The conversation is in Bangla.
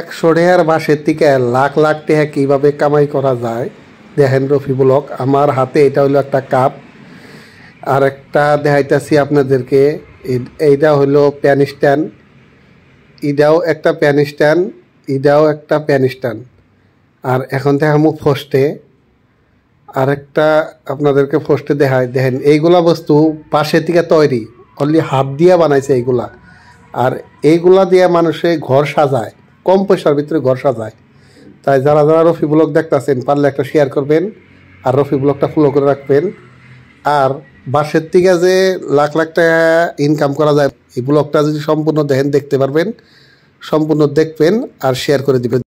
একশো টাকার বাসের থেকে লাখ লাখ টেহা কীভাবে কামাই করা যায় দেখেন রফি ব্লক আমার হাতে এটা হলো একটা কাপ আর একটা দেখাইতেছি আপনাদেরকে এইটা হলো প্যান স্ট্যান্ড ইডাও একটা প্যান স্ট্যান্ড ইডাও একটা প্যান স্ট্যান্ড আর এখন দেখামু আর আরেকটা আপনাদেরকে ফস্টে দেখায় দেখেন এইগুলা বস্তু পাশে থেকে তৈরি অনলি হাত দিয়া বানাইছে এইগুলা আর এইগুলা দিয়ে মানুষে ঘর সাজায় কম পয়সার ভিতরে ঘর সাজায় তাই যারা যারা রফি ব্লগ দেখতেছেন পারলে একটা শেয়ার করবেন আর রফি ব্লগটা ফলো করে রাখবেন আর বাসের থেকে যে লাখ লাখ টাকা ইনকাম করা যায় এই ব্লগটা যদি সম্পূর্ণ দেখেন দেখতে পারবেন সম্পূর্ণ দেখবেন আর শেয়ার করে দিবেন